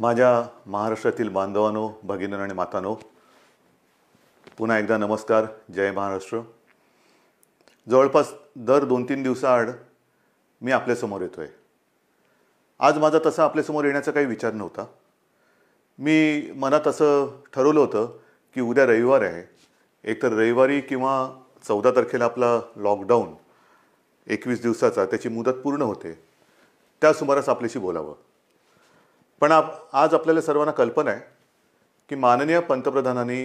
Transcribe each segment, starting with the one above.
माझ्या महाराष्ट्रातील बांधवानो भगिनी आणि मातानो पुन्हा एकदा नमस्कार जय महाराष्ट्र जवळपास दर दोन तीन दिवसाआड मी आपल्यासमोर येतो आहे आज माझा तसा आपल्यासमोर येण्याचा काही विचार नव्हता मी मनात असं ठरवलं होतं की उद्या रविवार आहे एकतर रविवारी किंवा चौदा तारखेला आपला लॉकडाऊन एकवीस दिवसाचा त्याची मुदत पूर्ण होते त्या सुमारास आपल्याशी बोलावं पण आप आज आपल्याला सर्वांना कल्पना आहे की माननीय पंतप्रधानांनी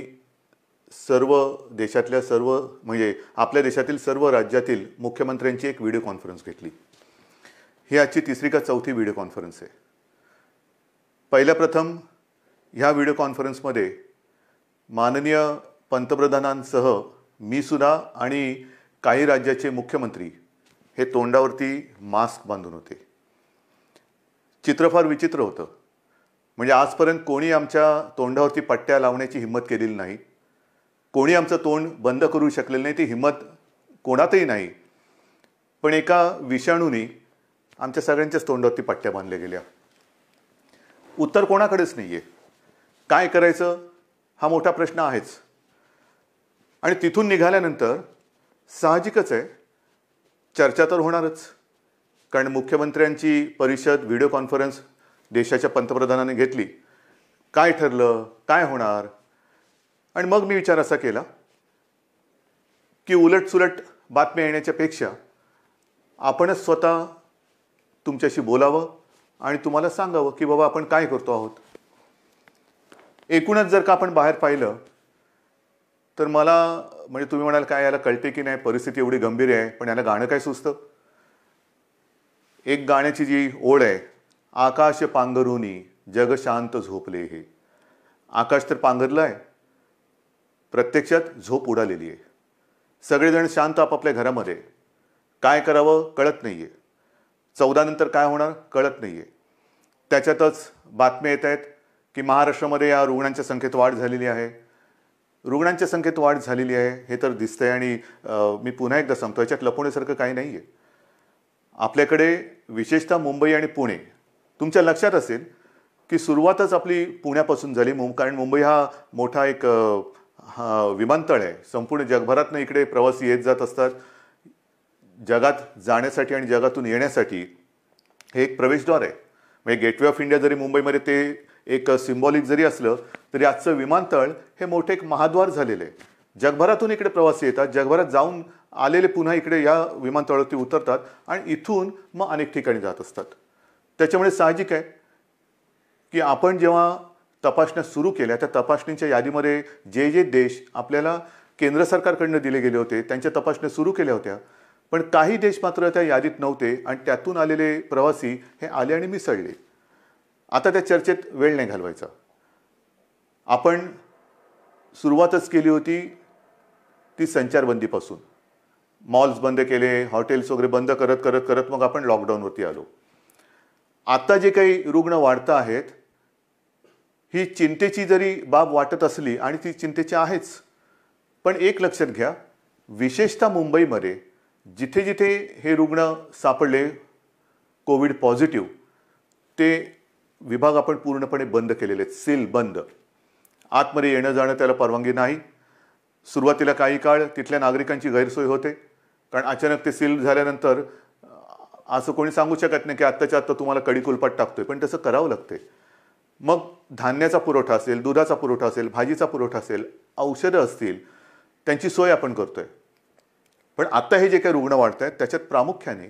सर्व देशातल्या सर्व म्हणजे आपल्या देशातील सर्व राज्यातील मुख्यमंत्र्यांची एक व्हिडिओ कॉन्फरन्स घेतली ही आजची तिसरी का चौथी व्हिडिओ कॉन्फरन्स आहे पहिल्या प्रथम ह्या व्हिडिओ कॉन्फरन्समध्ये माननीय पंतप्रधानांसह मी सुद्धा आणि काही राज्याचे मुख्यमंत्री हे तोंडावरती मास्क बांधून होते चित्र फार विचित्र होतं म्हणजे आजपर्यंत कोणी आमच्या तोंडावरती पट्ट्या लावण्याची हिंमत केलेली नाही कोणी आमचं तोंड बंद करू शकलेलं नाही ती हिंमत कोणातही नाही पण एका विषाणूने आमच्या सगळ्यांच्याच तोंडावरती पट्ट्या बांधल्या गेल्या उत्तर कोणाकडेच नाही आहे काय करायचं हा मोठा प्रश्न आहेच आणि तिथून निघाल्यानंतर साहजिकच आहे चर्चा तर होणारच कारण मुख्यमंत्र्यांची परिषद व्हिडिओ कॉन्फरन्स देशाच्या पंतप्रधानाने घेतली काय ठरलं काय होणार आणि मग मी विचार असा केला की उलटसुलट बातम्या येण्याच्यापेक्षा आपणच स्वतः तुमच्याशी बोलावं आणि तुम्हाला सांगावं की बाबा आपण काय करतो आहोत एकूणच जर का आपण बाहेर पाहिलं तर मला म्हणजे तुम्ही म्हणाल काय याला कळते की नाही परिस्थिती एवढी गंभीर आहे पण याला गाणं काय सुचतं एक गाण्याची जी ओढ आहे आकाश पांघरुनी जग शांत झोपले हे आकाश तर पांघरलं आहे प्रत्यक्षात झोप उडालेली आहे सगळेजण शांत आपापल्या घरामध्ये काय करावं कळत नाही आहे चौदानंतर काय होणार कळत नाही आहे त्याच्यातच बातम्या येत आहेत की महाराष्ट्रामध्ये या रुग्णांच्या संख्येत वाढ झालेली आहे रुग्णांच्या संख्येत वाढ झालेली आहे हे तर दिसतंय आणि मी पुन्हा एकदा सांगतो याच्यात लपवण्यासारखं काही नाही आहे आपल्याकडे विशेषतः मुंबई आणि पुणे तुमच्या लक्षात असेल की सुरुवातच आपली पुण्यापासून झाली मुं कारण मुंबई हा मोठा एक हा विमानतळ आहे संपूर्ण जगभरातनं इकडे प्रवासी येत जात असतात जगात जाण्यासाठी आणि जगातून येण्यासाठी हे एक प्रवेशद्वार आहे म्हणजे गेटवे ऑफ इंडिया जरी मुंबईमध्ये ते एक सिम्बॉलिक जरी असलं तरी आजचं विमानतळ हे मोठे एक महाद्वार झालेलं आहे जगभरातून इकडे प्रवासी येतात जगभरात जाऊन आलेले पुन्हा इकडे या विमानतळावरती उतरतात आणि इथून मग अनेक ठिकाणी जात असतात त्याच्यामुळे साहजिक आहे की आपण जेव्हा तपासण्या सुरू केल्या त्या तपासणीच्या यादीमध्ये जे जे देश आपल्याला केंद्र सरकारकडनं दिले गेले होते त्यांच्या तपासण्या सुरू केल्या होत्या पण काही देश मात्र त्या यादीत नव्हते आणि त्यातून आलेले प्रवासी हे आले आणि मिसळले आता त्या चर्चेत वेळ नाही घालवायचा आपण सुरुवातच केली होती ती संचारबंदीपासून मॉल्स बंद केले हॉटेल्स वगैरे बंद करत करत करत मग आपण लॉकडाऊनवरती आलो आत्ता जे काही रुग्ण वाढत आहेत ही चिंतेची जरी बाब वाटत असली आणि ती चिंतेची आहेच पण एक लक्षात घ्या विशेषतः मुंबईमध्ये जिथे जिथे हे रुग्ण सापडले कोविड पॉझिटिव्ह ते विभाग आपण पूर्णपणे बंद केलेले आहेत सील बंद आतमध्ये येणं जाणं त्याला परवानगी नाही सुरुवातीला काही काळ तिथल्या नागरिकांची गैरसोय होते कारण अचानक ते सील झाल्यानंतर असं कोणी सांगू शकत नाही की आत्ताच्या आत्ता तुम्हाला कडी कुलपात टाकतोय पण तसं करावं लागते मग धान्याचा पुरवठा असेल दुधाचा पुरवठा असेल भाजीचा पुरवठा असेल औषधं असतील त्यांची सोय आपण करतोय पण आत्ता हे जे काही रुग्ण वाढत आहेत त्याच्यात प्रामुख्याने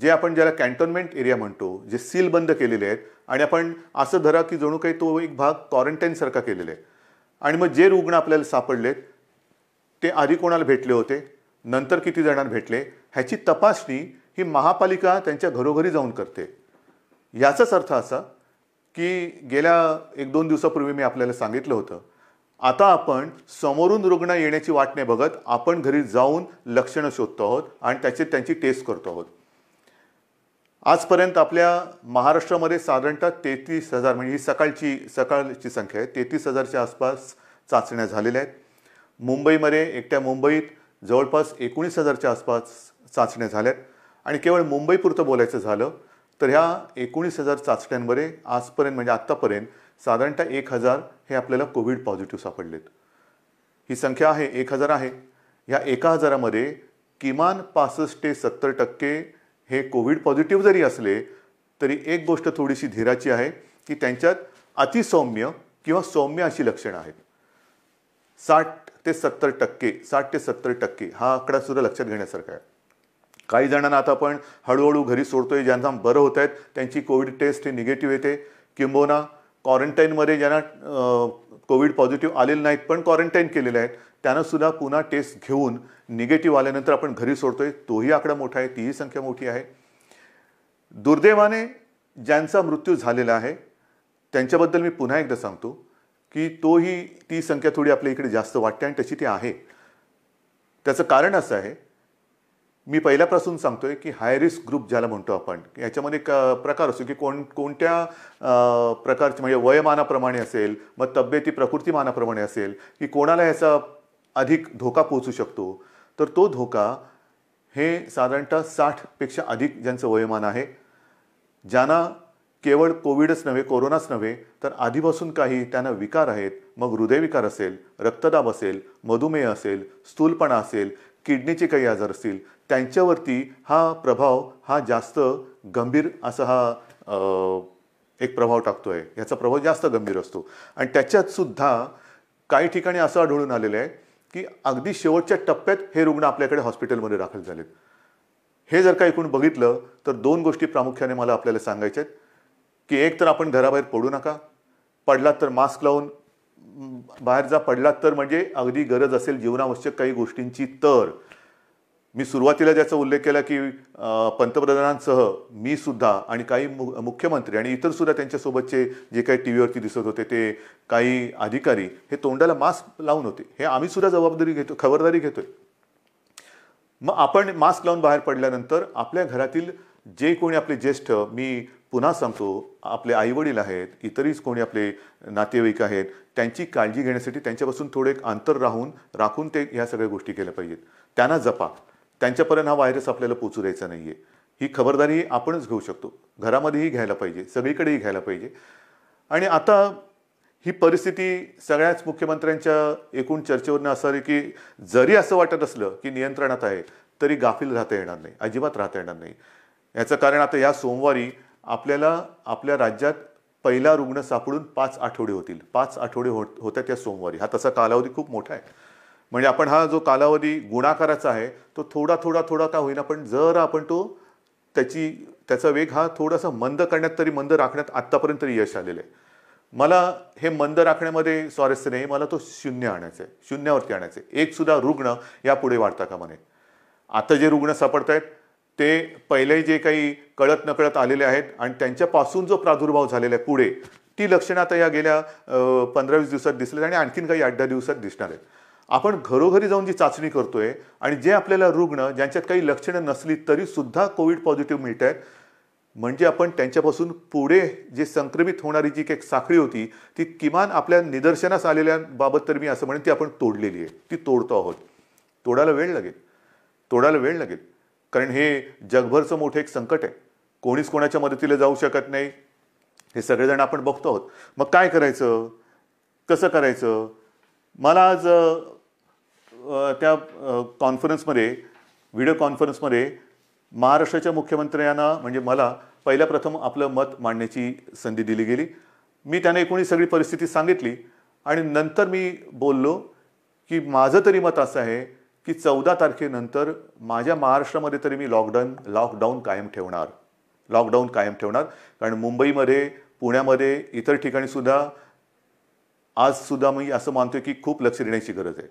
जे आपण ज्याला कॅन्टोनमेंट एरिया म्हणतो जे सील बंद केलेले आहेत आणि आपण असं धरा की जणू काही तो एक भाग क्वारंटाईनसारखा केलेला आहे आणि मग जे रुग्ण आपल्याला सापडलेत ते आधी कोणाला भेटले होते नंतर किती जणांना भेटले ह्याची तपासणी ही महापालिका त्यांच्या घरोघरी जाऊन करते याचाच अर्थ असा की गेल्या एक दोन दिवसापूर्वी मी आपल्याला सांगितलं होतं आता आपण समोरून रुग्ण येण्याची वाट नाही बघत आपण घरी जाऊन लक्षणं शोधतो आहोत आणि त्याचे त्यांची टेस्ट करतो आहोत आजपर्यंत आपल्या महाराष्ट्रामध्ये साधारणतः तेहतीस हजार म्हणजे ही सकाळची सकाळची संख्या आहे तेहतीस हजारच्या आसपास चाचण्या झालेल्या आहेत मुंबईमध्ये एकट्या मुंबईत जवळपास एकोणीस हजारच्या आसपास चाचण्या झाल्या आहेत आणि केवळ मुंबईपुरतं बोलायचं झालं तर ह्या एकोणीस हजार चाचण्यांमध्ये आजपर्यंत म्हणजे आत्तापर्यंत साधारणतः एक हजार हे आपल्याला कोविड पॉझिटिव्ह सापडलेत ही संख्या आहे एक हजार आहे ह्या एका हजारामध्ये किमान पासष्ट ते सत्तर टक्के हे कोविड पॉझिटिव्ह जरी असले तरी एक गोष्ट थोडीशी धीराची आहे की त्यांच्यात अतिसौम्य किंवा सौम्य अशी लक्षणं आहेत साठ ते सत्तर टक्के साठ ते सत्तर टक्के हा आकडा सुद्धा लक्षात घेण्यासारखा आहे काही जणांना आता आपण हळूहळू घरी सोडतोय ज्यांना बरं होत आहेत त्यांची कोविड टेस्ट ही निगेटिव्ह येते किंबोना क्वारंटाईनमध्ये ज्यांना कोविड पॉझिटिव्ह आलेले नाहीत पण क्वारंटाईन केलेले आहेत त्यांनासुद्धा पुन्हा टेस्ट घेऊन निगेटिव्ह आल्यानंतर आपण घरी सोडतोय तोही आकडा मोठा आहे तीही संख्या मोठी आहे दुर्दैवाने ज्यांचा मृत्यू झालेला आहे त्यांच्याबद्दल मी पुन्हा एकदा सांगतो की तोही ती संख्या थोडी आपल्या इकडे जास्त वाटते आणि तशी ती आहे त्याचं कारण असं आहे मी पहिल्यापासून सांगतोय की हाय रिस्क ग्रुप ज्याला म्हणतो आपण याच्यामध्ये क प्रकार असतो की कोण कोणत्या प्रकारचे म्हणजे वयमानाप्रमाणे असेल मग तब्येती प्रकृतीमानाप्रमाणे असेल की कोणाला याचा अधिक धोका पोचू शकतो तर तो धोका हे साधारणतः साठपेक्षा अधिक ज्यांचं वयमान आहे ज्यांना केवळ कोविडच नव्हे कोरोनाच नव्हे तर आधीपासून काही त्यांना विकार आहेत मग हृदयविकार असेल रक्तदाब असेल मधुमेह असेल स्थूलपणा असेल किडनीचे काही आजार असतील त्यांच्यावरती हा प्रभाव हा जास्त गंभीर असा हा एक प्रभाव टाकतो आहे ह्याचा प्रभाव जास्त गंभीर असतो आणि त्याच्यातसुद्धा काही ठिकाणी असं आढळून आलेलं आहे की अगदी शेवटच्या टप्प्यात हे रुग्ण आपल्याकडे हॉस्पिटलमध्ये दाखल झालेत हे जर का एकूण बघितलं तर दोन गोष्टी प्रामुख्याने मला आपल्याला सांगायच्या आहेत की एक तर आपण घराबाहेर पडू नका पडलात तर मास्क लावून बाहेर जा पडलात तर म्हणजे अगदी गरज असेल जीवनावश्यक काही गोष्टींची तर मी सुरुवातीला ज्याचा उल्लेख केला की पंतप्रधानांसह मी सुद्धा आणि काही मु मुख्यमंत्री आणि इतर सुद्धा त्यांच्यासोबतचे जे काही टी व्हीवरती दिसत होते ते काही अधिकारी हे तोंडाला मास्क लावून होते हे आम्ही सुद्धा जबाबदारी घेतो खबरदारी घेतोय मग आपण मास्क लावून बाहेर पडल्यानंतर आपल्या घरातील जे कोणी आपले ज्येष्ठ मी पुन्हा सांगतो आपले आईवडील आहेत इतरच कोणी आपले नातेवाईक आहेत त्यांची काळजी घेण्यासाठी त्यांच्यापासून थोडे एक अंतर राहून राखून ते ह्या सगळ्या गोष्टी केल्या पाहिजेत त्यांना जपा त्यांच्यापर्यंत हा व्हायरस आपल्याला पोचू द्यायचा नाही आहे ही खबरदारी आपणच घेऊ शकतो घरामध्येही घ्यायला पाहिजे सगळीकडेही घ्यायला पाहिजे आणि आता ही परिस्थिती सगळ्याच मुख्यमंत्र्यांच्या एकूण चर्चेवरून आहे की जरी असं वाटत असलं की नियंत्रणात आहे तरी गाफील राहता येणार नाही अजिबात राहता येणार नाही याचं कारण आता या सोमवारी आपल्याला आपल्या राज्यात पहिला रुग्ण सापडून पाच आठवडे होतील पाच आठवडे होत होत्या त्या सोमवारी हा तसा कालावधी खूप मोठा आहे म्हणजे आपण हा जो कालावधी गुणाकाराचा आहे तो थोडा थोडा थोडा का होईना पण जर आपण तो त्याची त्याचा वेग हा थोडासा मंद करण्यात तरी मंद राखण्यात आत्तापर्यंत तरी यश आलेलं आहे मला हे मंद राखण्यामध्ये स्वारस्य नाही मला तो शून्य आणायचं आहे शून्यावरती आणायचं आहे एकसुद्धा रुग्ण यापुढे वाढता का म्हणे आता जे रुग्ण सापडत आहेत ते पहिले जे काही कळत नकळत आलेले आहेत आणि त्यांच्यापासून जो प्रादुर्भाव झालेला आहे पुढे ती लक्षणं आता या गेल्या पंधरा वीस दिवसात दिसले आणि आणखीन काही आठ दहा दिवसात दिसणार आहेत आपण घरोघरी जाऊन जी चाचणी करतोय आणि जे आपल्याला रुग्ण ज्यांच्यात काही लक्षणं नसली तरी सुद्धा कोविड पॉझिटिव्ह मिळत आहेत म्हणजे आपण त्यांच्यापासून पुढे जे संक्रमित होणारी जी काही साखळी होती ती किमान आपल्या निदर्शनास आलेल्याबाबत तर मी असं म्हणेन ती आपण तोडलेली आहे ती तोडतो आहोत तोडायला वेळ लागेल तोडायला वेळ लागेल कारण हे जगभरचं मोठं एक संकट आहे कोणीच कोणाच्या मदतीला जाऊ शकत नाही हे सगळेजण आपण बघतो आहोत मग काय करायचं कसं करायचं मला आज त्या कॉन्फरन्समध्ये व्हिडिओ कॉन्फरन्समध्ये महाराष्ट्राच्या मुख्यमंत्र्यांना म्हणजे मला पहिल्या प्रथम आपलं मत मांडण्याची संधी दिली गेली मी त्यांना एकूण सगळी परिस्थिती सांगितली आणि नंतर मी बोललो की माझं तरी मत असं आहे की चौदा तारखेनंतर माझ्या महाराष्ट्रामध्ये तरी मी लॉकडाऊन लॉकडाऊन कायम ठेवणार लॉकडाऊन कायम ठेवणार कारण मुंबईमध्ये पुण्यामध्ये इतर ठिकाणीसुद्धा आजसुद्धा मी असं मानतो की खूप लक्ष देण्याची गरज आहे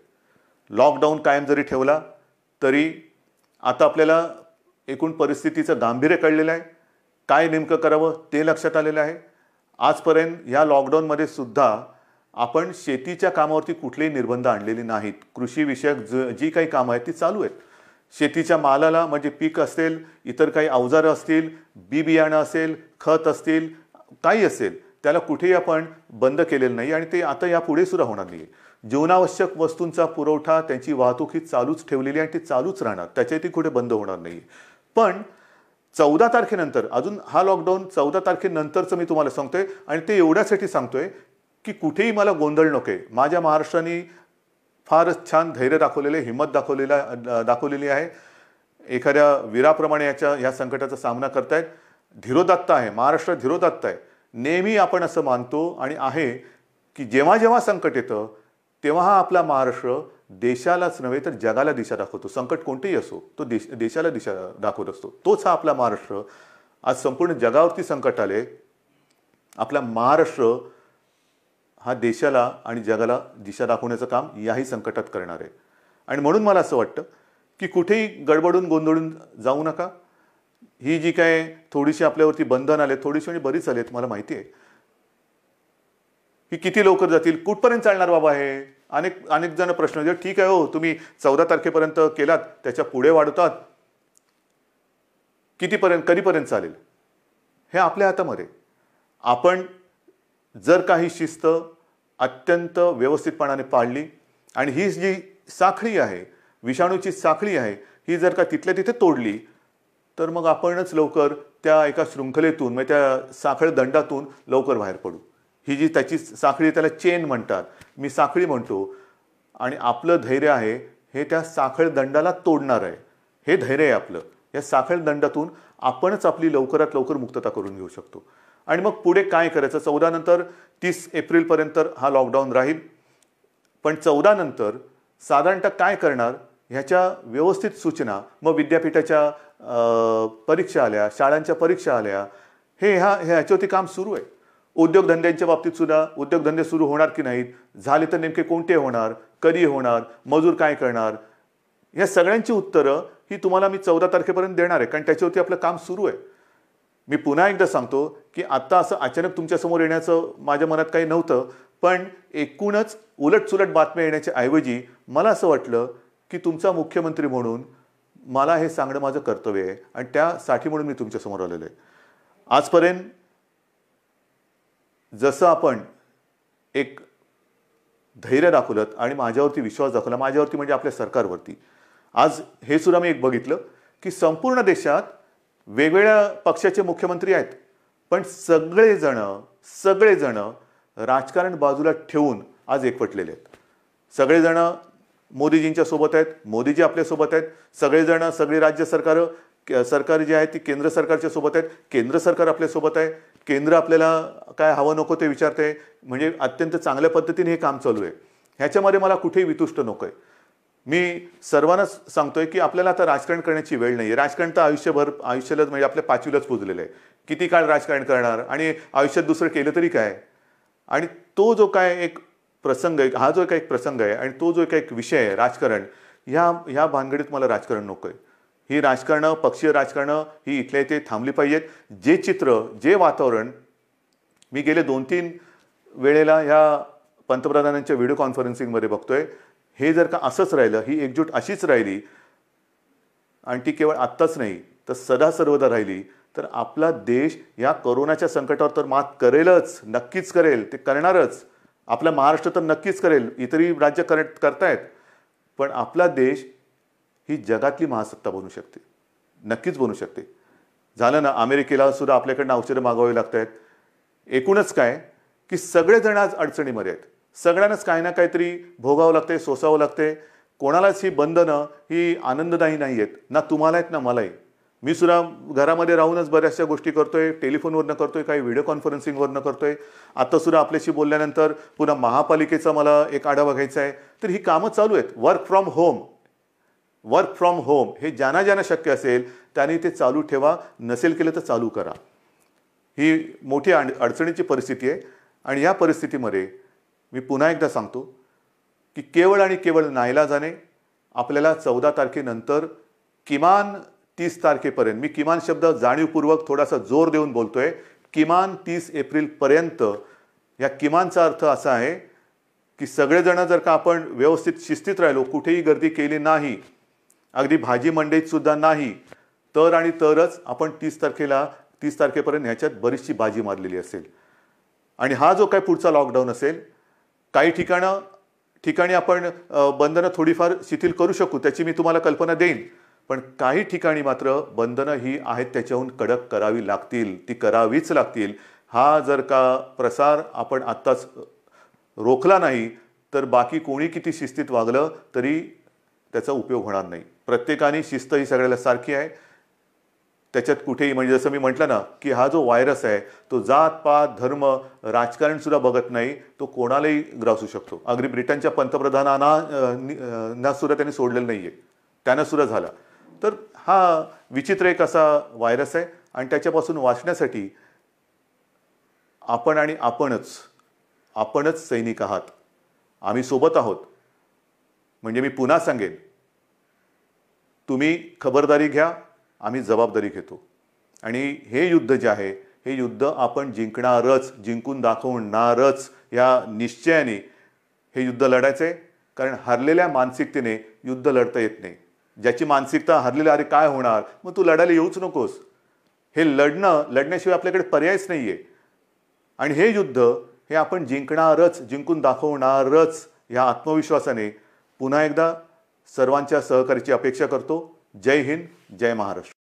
लॉकडाऊन कायम जरी ठेवला तरी आता आपल्याला एकूण परिस्थितीचं गांभीर्य कळलेलं आहे काय नेमकं करावं ते लक्षात आलेलं आहे आजपर्यंत ह्या लॉकडाऊनमध्ये सुद्धा आपण शेतीच्या कामावरती कुठलेही निर्बंध आणलेले नाहीत कृषीविषयक ज जी काही कामं आहेत ती चालू आहेत शेतीच्या मालाला म्हणजे पीक असेल इतर काही अवजारं असतील बी बियाणं असेल खत असतील काही असेल त्याला कुठेही आपण बंद केलेलं नाही आणि ते आता यापुढे सुद्धा होणार नाही जीवनावश्यक वस्तूंचा पुरवठा त्यांची वाहतूक ही चालूच ठेवलेली आणि ती चालूच राहणार त्याच्या ती कुठे बंद होणार नाही पण चौदा तारखेनंतर अजून हा लॉकडाऊन चौदा तारखेनंतरचं मी तुम्हाला सांगतोय आणि ते एवढ्यासाठी सांगतोय की कुठेही मला गोंधळ नको आहे माझ्या महाराष्ट्राने फारच छान धैर्य दाखवलेले हिंमत दाखवलेला दाखवलेली आहे एखाद्या वीराप्रमाणे याच्या या संकटाचा सामना करतायत धीरोदत्त आहे महाराष्ट्र धीरोदत्त आहे नेहमी आपण असं मानतो आणि आहे की जेव्हा जेव्हा संकट येतं तेव्हा हा आपला महाराष्ट्र देशालाच नव्हे तर जगाला दिशा दाखवतो संकट कोणतेही असो तो देश देशाला दिशा दाखवत असतो तोच हा आपला महाराष्ट्र आज संपूर्ण जगावरती संकट आले आपला महाराष्ट्र हा देशाला आणि जगाला दिशा दाखवण्याचं काम याही संकटात करणार आहे आणि म्हणून मला असं वाटतं की कुठेही गडबडून गोंधळून जाऊ नका ही जी काय थोडीशी आपल्यावरती बंधन आले थोडीशी आणि बरीच आले मला माहिती आहे की किती लवकर जातील कुठपर्यंत चालणार बाबा हे अनेक अनेक जण प्रश्न जे ठीक आहे हो तुम्ही चौदा तारखेपर्यंत केलात त्याच्या पुढे वाढवतात कितीपर्यंत कधीपर्यंत चालेल हे आपल्या हातामध्ये आपण जर काही शिस्त अत्यंत व्यवस्थितपणाने पाळली आणि ही जी साखळी आहे विषाणूची साखळी आहे ही जर का तिथल्या तिथे तोडली तर मग आपणच लवकर त्या एका शृंखलेतून म्हणजे त्या साखळ दंडातून लवकर बाहेर पडू ही जी त्याची साखळी त्याला चेन म्हणतात मी साखळी म्हणतो आणि आपलं धैर्य आहे हे त्या साखळ दंडाला तोडणार आहे हे धैर्य आहे आपलं या साखळ दंडातून आपणच आपली लवकरात लवकर मुक्तता करून घेऊ शकतो आणि मग पुढे काय करायचं चौदा नंतर तीस एप्रिलपर्यंत हा लॉकडाऊन राहील पण चौदा नंतर साधारणतः काय करणार ह्याच्या व्यवस्थित सूचना मग विद्यापीठाच्या परीक्षा आल्या शाळांच्या परीक्षा आल्या हे ह्या ह्याच्यावरती काम सुरू आहे उद्योगधंद्यांच्या बाबतीत सुद्धा उद्योगधंदे सुरू होणार की नाहीत झाले तर नेमके कोणते होणार कधी होणार मजूर काय करणार या सगळ्यांची उत्तरं ही तुम्हाला मी चौदा तारखेपर्यंत देणार आहे कारण त्याच्यावरती आपलं काम सुरू आहे मी पुन्हा एकदा सांगतो की आत्ता असं अचानक तुमच्यासमोर येण्याचं माझ्या मनात काही नव्हतं पण एकूणच उलटसुलट बातम्या येण्याच्या ऐवजी मला असं वाटलं की तुमचा मुख्यमंत्री म्हणून मला हे सांगणं माझं कर्तव्य आहे आणि त्यासाठी म्हणून मी तुमच्यासमोर आलेलो आहे आजपर्यंत जसं आपण एक धैर्य दाखवलं आणि माझ्यावरती विश्वास दाखवला माझ्यावरती म्हणजे आपल्या सरकारवरती आज हे सुद्धा मी एक बघितलं की संपूर्ण देशात वेगवेगळ्या पक्षाचे मुख्यमंत्री आहेत पण सगळेजण सगळेजण राजकारण बाजूला ठेवून आज एकवटलेले आहेत सगळेजण मोदीजींच्या सोबत आहेत मोदीजी आपल्यासोबत आहेत सगळेजण सगळी राज्य सरकारं सरकार जे आहे ती केंद्र सरकारच्या सोबत आहेत केंद्र सरकार आपल्यासोबत आहे केंद्र आपल्याला काय हवं नको ते विचारते म्हणजे अत्यंत चांगल्या पद्धतीने हे काम चालू आहे ह्याच्यामध्ये मला कुठेही वितुष्ट नको आहे मी सर्वांनाच सांगतोय की आपल्याला आता राजकारण करण्याची वेळ नाही राजकारण तर आयुष्यभर आयुष्यालाच म्हणजे आपल्या पाचवीलाच पुजलेलं आहे किती काळ राजकारण करणार आणि आयुष्यात दुसरं केलं तरी काय आणि तो जो काय एक प्रसंग आहे हा जो काय एक प्रसंग आहे आणि तो जो काय एक विषय आहे राजकारण ह्या ह्या भानगडीत मला राजकारण नको आहे ही राजकारणं पक्षीय राजकारणं ही इथल्या इथे थांबली पाहिजेत जे चित्र जे वातावरण मी गेले दोन तीन वेळेला ह्या पंतप्रधानांच्या व्हिडिओ कॉन्फरन्सिंगमध्ये बघतोय हे जर का असंच राहिलं ही एकजूट अशीच राहिली आणि ती केवळ आत्ताच नाही तर सदा सर्वदा राहिली तर आपला देश या करोनाच्या संकटावर तर मात करेलच नक्कीच करेल ते करणारच आपला महाराष्ट्र तर नक्कीच करेल इतरही राज्य कर करतायत पण आपला देश ही जगातली महासत्ता बनू शकते नक्कीच बनू शकते झालं ना अमेरिकेला सुद्धा आपल्याकडनं औषधं मागवावी लागत आहेत एकूणच काय की सगळेजण आज अडचणीमध्ये आहेत सगळ्यांनाच काही ना काहीतरी भोगावं लागते सोसावं लागते कोणालाच ही बंधनं ही आनंददायी नाही आहेत ना तुम्हाला आहेत ना मलाही मी सुद्धा घरामध्ये राहूनच बऱ्याचशा गोष्टी करतो करतोय टेलिफोनवरनं आहे काही व्हिडिओ कॉन्फरन्सिंगवरनं आहे आत्तासुद्धा आपल्याशी बोलल्यानंतर पुन्हा महापालिकेचा मला एक आढावा घ्यायचा आहे तर ही कामं चालू आहेत work from home work from home हे ज्यांना ज्यांना शक्य असेल त्यांनी ते चालू ठेवा नसेल केलं तर चालू करा ही मोठी अडचणीची परिस्थिती आहे आणि या परिस्थितीमध्ये मी पुन्हा एकदा सांगतो की केवळ आणि केवळ नाहीला जाणे आपल्याला चौदा तारखेनंतर किमान तीस तारखेपर्यंत मी किमान शब्द जाणीवपूर्वक थोडासा जोर देऊन बोलतो आहे किमान तीस एप्रिलपर्यंत या किमानचा अर्थ असा आहे की सगळेजणं जर का आपण व्यवस्थित शिस्तीत राहिलो कुठेही गर्दी केली नाही अगदी भाजी मंडईत सुद्धा नाही तर आणि तरच आपण तीस तारखेला तीस तारखेपर्यंत ह्याच्यात बरीचशी बाजी मारलेली असेल आणि हा जो काय पुढचा लॉकडाऊन असेल काही ठिकाणं ठिकाणी आपण बंधनं थोडीफार शिथिल करू शकू त्याची मी तुम्हाला कल्पना देईन पण काही ठिकाणी मात्र बंधनं ही आहेत त्याच्याहून कडक करावी लागतील ती करावीच लागतील हा जर का प्रसार आपण आत्ताच रोखला नाही तर बाकी कोणी किती शिस्तीत वागलं तरी त्याचा उपयोग होणार नाही प्रत्येकाने शिस्त ही सगळ्याला सारखी आहे त्याच्यात कुठेही म्हणजे जसं मी म्हटलं ना की हा जो व्हायरस आहे तो जात पात धर्म सुद्धा बघत नाही तो कोणालाही ग्रासू शकतो अगदी ब्रिटनच्या पंतप्रधानांना सुद्धा त्यांनी सोडलेलं नाही आहे सुद्धा झाला तर हा विचित्र एक असा व्हायरस आहे आणि त्याच्यापासून वाचण्यासाठी आपण आणि आपणच आपणच सैनिक आहात आम्ही सोबत आहोत म्हणजे मी पुन्हा सांगेन तुम्ही खबरदारी घ्या आम्ही जबाबदारी घेतो आणि हे युद्ध जे आहे हे युद्ध आपण जिंकणारच जिंकून दाखवणारच या निश्चयाने हे युद्ध लढायचं आहे कारण हरलेल्या मानसिकतेने युद्ध लढता येत नाही ज्याची मानसिकता हरलेली अरे काय होणार मग तू लढायला येऊच नकोस हे लढणं लढण्याशिवाय आपल्याकडे पर्यायच नाही आहे आणि हे युद्ध हे आपण जिंकणारच जिंकून दाखवणारच ह्या आत्मविश्वासाने पुन्हा एकदा सर्वांच्या सहकार्याची अपेक्षा करतो जय हिंद जय महाराष्ट्र